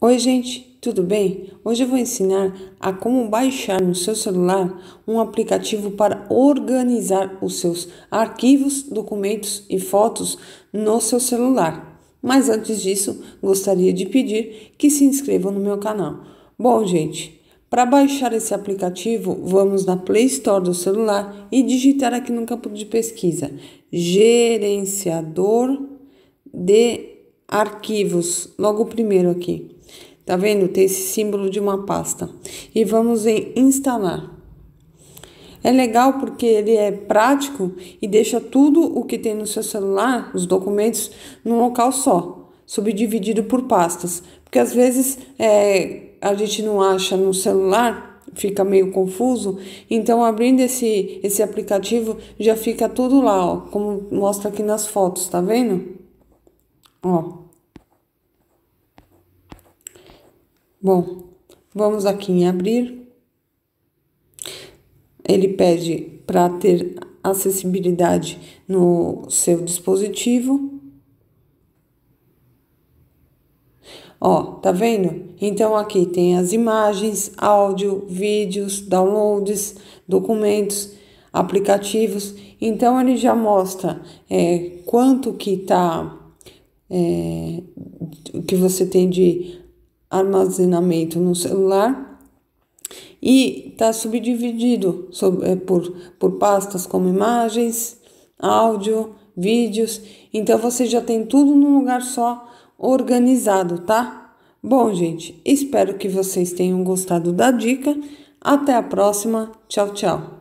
Oi, gente, tudo bem? Hoje eu vou ensinar a como baixar no seu celular um aplicativo para organizar os seus arquivos, documentos e fotos no seu celular. Mas antes disso, gostaria de pedir que se inscrevam no meu canal. Bom, gente, para baixar esse aplicativo, vamos na Play Store do celular e digitar aqui no campo de pesquisa gerenciador de arquivos, logo o primeiro aqui. Tá vendo? Tem esse símbolo de uma pasta. E vamos em instalar. É legal porque ele é prático e deixa tudo o que tem no seu celular, os documentos, num local só, subdividido por pastas. Porque às vezes é, a gente não acha no celular, fica meio confuso. Então, abrindo esse, esse aplicativo, já fica tudo lá, ó, como mostra aqui nas fotos, tá vendo? Ó. Bom, vamos aqui em abrir. Ele pede para ter acessibilidade no seu dispositivo. Ó, tá vendo? Então aqui tem as imagens, áudio, vídeos, downloads, documentos, aplicativos. Então ele já mostra é, quanto que tá é, que você tem de armazenamento no celular e está subdividido sobre, é, por, por pastas como imagens, áudio, vídeos. Então você já tem tudo num lugar só organizado, tá? Bom, gente, espero que vocês tenham gostado da dica. Até a próxima. Tchau, tchau.